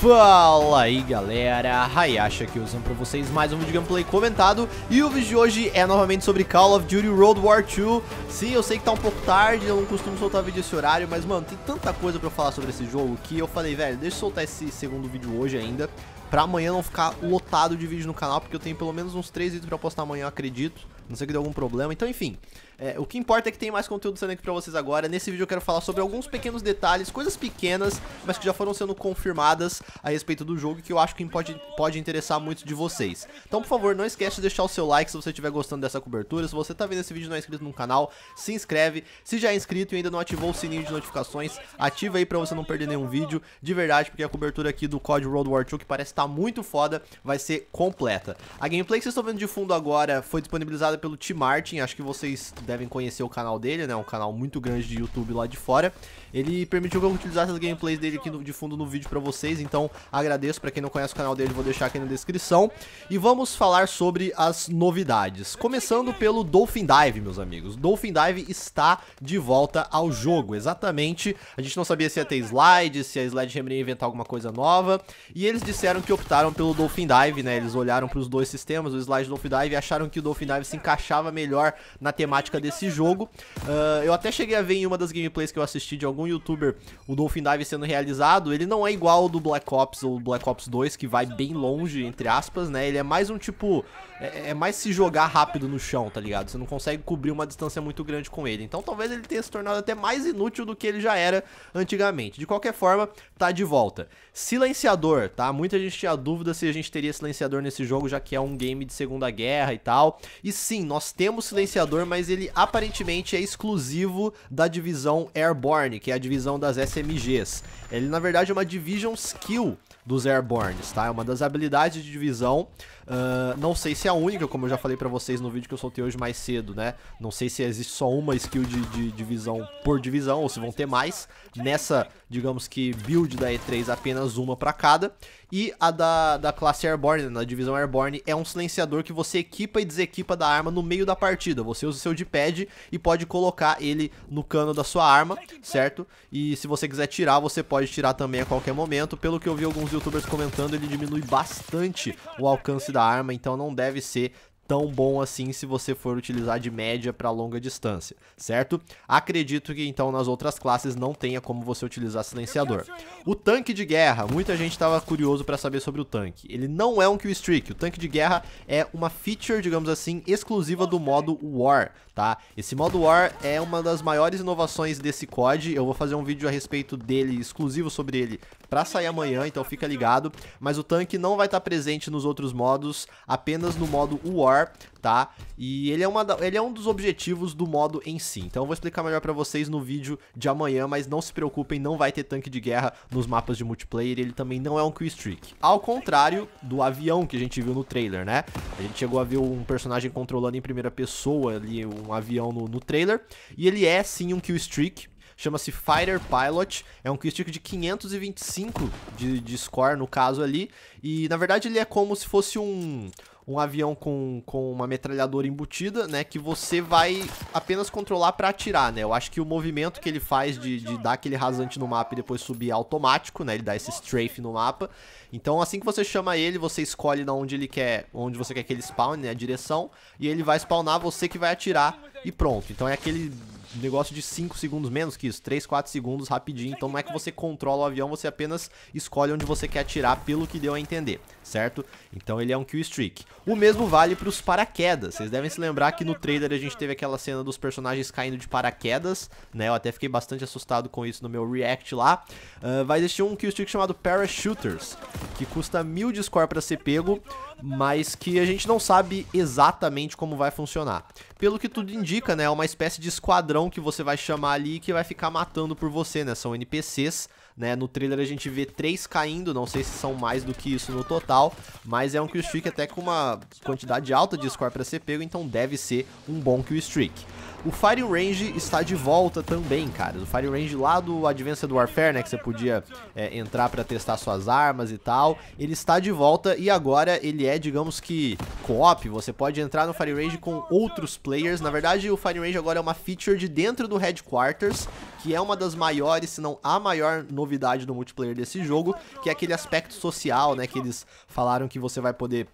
Fala aí galera, Hayashi aqui usando pra vocês mais um vídeo gameplay comentado E o vídeo de hoje é novamente sobre Call of Duty World War 2 Sim, eu sei que tá um pouco tarde, eu não costumo soltar vídeo esse horário Mas mano, tem tanta coisa pra falar sobre esse jogo que eu falei, velho, deixa eu soltar esse segundo vídeo hoje ainda Pra amanhã não ficar lotado de vídeo no canal, porque eu tenho pelo menos uns 3 vídeos pra postar amanhã, acredito Não sei que deu algum problema, então enfim é, o que importa é que tem mais conteúdo saindo aqui pra vocês agora. Nesse vídeo eu quero falar sobre alguns pequenos detalhes, coisas pequenas, mas que já foram sendo confirmadas a respeito do jogo que eu acho que pode, pode interessar muito de vocês. Então, por favor, não esquece de deixar o seu like se você estiver gostando dessa cobertura. Se você tá vendo esse vídeo e não é inscrito no canal, se inscreve. Se já é inscrito e ainda não ativou o sininho de notificações, ativa aí pra você não perder nenhum vídeo. De verdade, porque a cobertura aqui do COD World War II, que parece estar tá muito foda, vai ser completa. A gameplay que vocês estão vendo de fundo agora foi disponibilizada pelo Tim Martin, acho que vocês devem conhecer o canal dele, né? Um canal muito grande de YouTube lá de fora. Ele permitiu que eu utilizasse as gameplays dele aqui no, de fundo no vídeo pra vocês, então agradeço. Pra quem não conhece o canal dele, vou deixar aqui na descrição. E vamos falar sobre as novidades. Começando pelo Dolphin Dive, meus amigos. Dolphin Dive está de volta ao jogo, exatamente. A gente não sabia se ia ter slide, se a Sledgehammer ia inventar alguma coisa nova. E eles disseram que optaram pelo Dolphin Dive, né? Eles olharam pros dois sistemas, o slide Dolphin Dive, e acharam que o Dolphin Dive se encaixava melhor na temática temática desse jogo. Uh, eu até cheguei a ver em uma das gameplays que eu assisti de algum youtuber o Dolphin Dive sendo realizado. Ele não é igual ao do Black Ops ou Black Ops 2, que vai bem longe, entre aspas, né? Ele é mais um tipo. É, é mais se jogar rápido no chão, tá ligado? Você não consegue cobrir uma distância muito grande com ele. Então talvez ele tenha se tornado até mais inútil do que ele já era antigamente. De qualquer forma, tá de volta. Silenciador, tá? Muita gente tinha dúvida se a gente teria silenciador nesse jogo, já que é um game de Segunda Guerra e tal. E sim, nós temos silenciador, mas ele ele aparentemente é exclusivo da divisão Airborne, que é a divisão das SMGs. Ele, na verdade, é uma Division Skill dos airborne, tá? É uma das habilidades de divisão Uh, não sei se é a única, como eu já falei para vocês no vídeo que eu soltei hoje mais cedo, né? Não sei se existe só uma skill de, de divisão por divisão ou se vão ter mais. Nessa, digamos que build da E3, apenas uma para cada. E a da, da classe Airborne, na divisão Airborne, é um silenciador que você equipa e desequipa da arma no meio da partida. Você usa o seu D-pad e pode colocar ele no cano da sua arma, certo? E se você quiser tirar, você pode tirar também a qualquer momento. Pelo que eu vi alguns youtubers comentando, ele diminui bastante o alcance da arma, então não deve ser tão bom assim se você for utilizar de média para longa distância, certo? Acredito que então nas outras classes não tenha como você utilizar silenciador. O tanque de guerra, muita gente estava curioso para saber sobre o tanque. Ele não é um kill streak, o tanque de guerra é uma feature, digamos assim, exclusiva do modo War, tá? Esse modo War é uma das maiores inovações desse COD, eu vou fazer um vídeo a respeito dele, exclusivo sobre ele, para sair amanhã, então fica ligado, mas o tanque não vai estar tá presente nos outros modos, apenas no modo War tá? E ele é, uma ele é um dos objetivos do modo em si. Então eu vou explicar melhor para vocês no vídeo de amanhã, mas não se preocupem, não vai ter tanque de guerra nos mapas de multiplayer, ele também não é um kill streak. Ao contrário do avião que a gente viu no trailer, né? A gente chegou a ver um personagem controlando em primeira pessoa ali um avião no, no trailer, e ele é sim um kill streak, chama-se Fighter Pilot, é um streak de 525 de, de score no caso ali, e na verdade ele é como se fosse um, um avião com, com uma metralhadora embutida, né? Que você vai apenas controlar para atirar, né? Eu acho que o movimento que ele faz de, de dar aquele rasante no mapa e depois subir é automático, né? Ele dá esse strafe no mapa. Então, assim que você chama ele, você escolhe onde ele quer, onde você quer que ele spawn, né? A direção. E ele vai spawnar você que vai atirar e pronto. Então é aquele negócio de 5 segundos menos que isso, 3, 4 segundos rapidinho. Então não é que você controla o avião, você apenas escolhe onde você quer atirar, pelo que deu a entender, certo? Então ele é um kill streak. O mesmo vale para os paraquedas. Vocês devem se lembrar que no trailer a gente teve aquela cena dos personagens caindo de paraquedas, né? Eu até fiquei bastante assustado com isso no meu react lá. Uh, vai existir um killstick chamado Parachuters, que custa mil de score para ser pego mas que a gente não sabe exatamente como vai funcionar. Pelo que tudo indica, né, é uma espécie de esquadrão que você vai chamar ali que vai ficar matando por você, né, são NPCs, né, no trailer a gente vê três caindo, não sei se são mais do que isso no total, mas é um kill streak até com uma quantidade alta de score para ser pego, então deve ser um bom kill streak. O Fire Range está de volta também, cara. O Fire Range lá do Advanced Warfare, né? Que você podia é, entrar para testar suas armas e tal. Ele está de volta e agora ele é é, digamos que, co-op. Você pode entrar no Fire Range com outros players. Na verdade, o Fire Range agora é uma feature de dentro do Headquarters, que é uma das maiores, se não a maior novidade do multiplayer desse jogo, que é aquele aspecto social, né, que eles falaram que você vai poder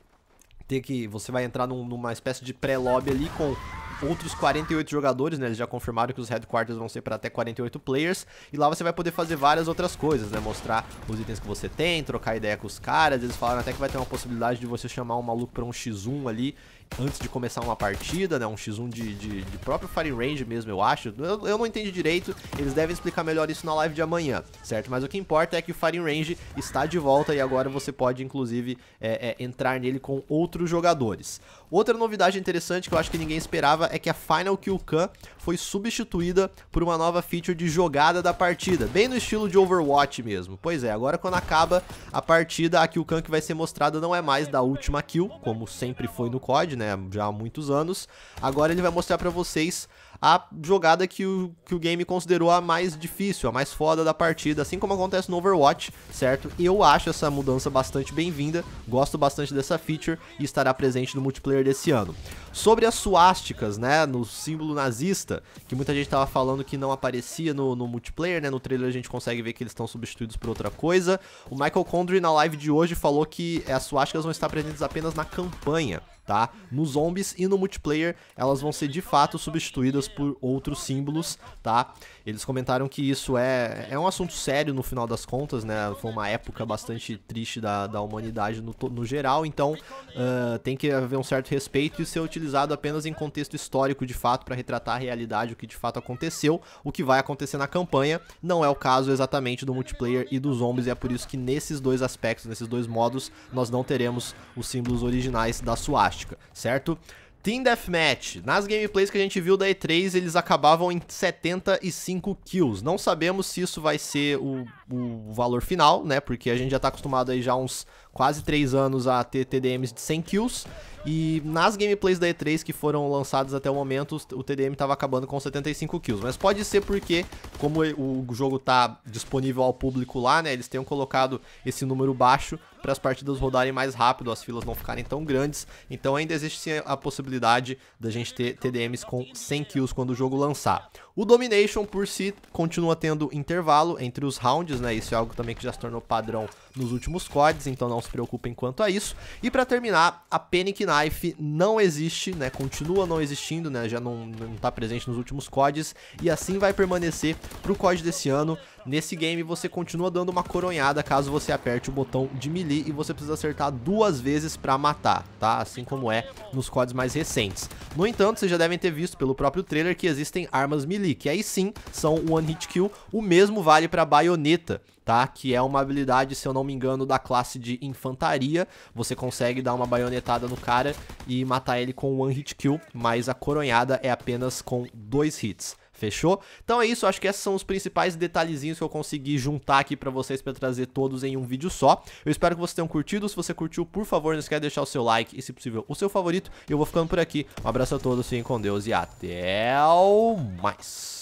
ter que você vai entrar num, numa espécie de pré-lobby ali com outros 48 jogadores, né? Eles já confirmaram que os headquarters vão ser para até 48 players. E lá você vai poder fazer várias outras coisas, né? Mostrar os itens que você tem, trocar ideia com os caras. Eles falaram até que vai ter uma possibilidade de você chamar um maluco para um X1 ali antes de começar uma partida, né? Um X1 de, de, de próprio Fire Range mesmo, eu acho. Eu, eu, não entendi direito, eles devem explicar melhor isso na live de amanhã, certo? Mas o que importa é que o Fire Range está de volta e agora você pode, inclusive, é, é, entrar nele com outros jogadores. Outra novidade interessante que eu acho que ninguém esperava é que a Final Kill Cam foi substituída por uma nova feature de jogada da partida, bem no estilo de Overwatch mesmo. Pois é, agora quando acaba a partida, a kill cam que vai ser mostrada não é mais da última kill, como sempre foi no COD, né? né, já há muitos anos. Agora ele vai mostrar para vocês a jogada que o, que o game considerou a mais difícil, a mais foda da partida, assim como acontece no Overwatch, certo? eu acho essa mudança bastante bem-vinda, gosto bastante dessa feature e estará presente no multiplayer desse ano. Sobre as suásticas, né, no símbolo nazista, que muita gente tava falando que não aparecia no, no, multiplayer, né, no trailer a gente consegue ver que eles estão substituídos por outra coisa. O Michael Condry na live de hoje falou que as suásticas vão estar presentes apenas na campanha, tá? Nos zombies e no multiplayer, elas vão ser de fato substituídas por outros símbolos, tá? Eles comentaram que isso é, é um assunto sério no final das contas, né? Foi uma época bastante triste da, da humanidade no, no geral, então uh, tem que haver um certo respeito e ser utilizado apenas em contexto histórico de fato para retratar a realidade, o que de fato aconteceu, o que vai acontecer na campanha. Não é o caso exatamente do multiplayer e dos zombies, e é por isso que nesses dois aspectos, nesses dois modos, nós não teremos os símbolos originais da suástica, certo? Team Deathmatch. Nas gameplays que a gente viu da E3, eles acabavam em 75 kills. Não sabemos se isso vai ser o, o valor final, né? Porque a gente já tá acostumado aí já uns quase 3 anos a ter TDMs de 100 kills. E nas gameplays da E3 que foram lançadas até o momento, o TDM estava acabando com 75 kills. Mas pode ser porque, como o jogo tá disponível ao público lá, né? Eles tenham colocado esse número baixo para as partidas rodarem mais rápido, as filas não ficarem tão grandes. Então ainda existe sim, a possibilidade da gente ter TDMs com 100 kills quando o jogo lançar. O Domination por si continua tendo intervalo entre os rounds, né? Isso é algo também que já se tornou padrão nos últimos CODs, então não se preocupem quanto a isso. E para terminar, a Panic Knife não existe, né? Continua não existindo, né? Já não, não tá presente nos últimos CODs e assim vai permanecer pro COD desse ano. Nesse game você continua dando uma coronhada caso você aperte o botão de melee e você precisa acertar duas vezes pra matar, tá? Assim como é nos codes mais recentes. No entanto, vocês já devem ter visto pelo próprio trailer que existem armas melee, que aí sim são one hit kill, o mesmo vale pra baioneta. Tá? Que é uma habilidade, se eu não me engano, da classe de infantaria. Você consegue dar uma baionetada no cara e matar ele com one hit kill, mas a coronhada é apenas com dois hits. Fechou? Então é isso, acho que esses são os principais detalhezinhos que eu consegui juntar aqui para vocês para trazer todos em um vídeo só. Eu espero que vocês tenham curtido, se você curtiu, por favor, não esquece de deixar o seu like e, se possível, o seu favorito. Eu vou ficando por aqui, um abraço a todos, fiquem com Deus e até mais!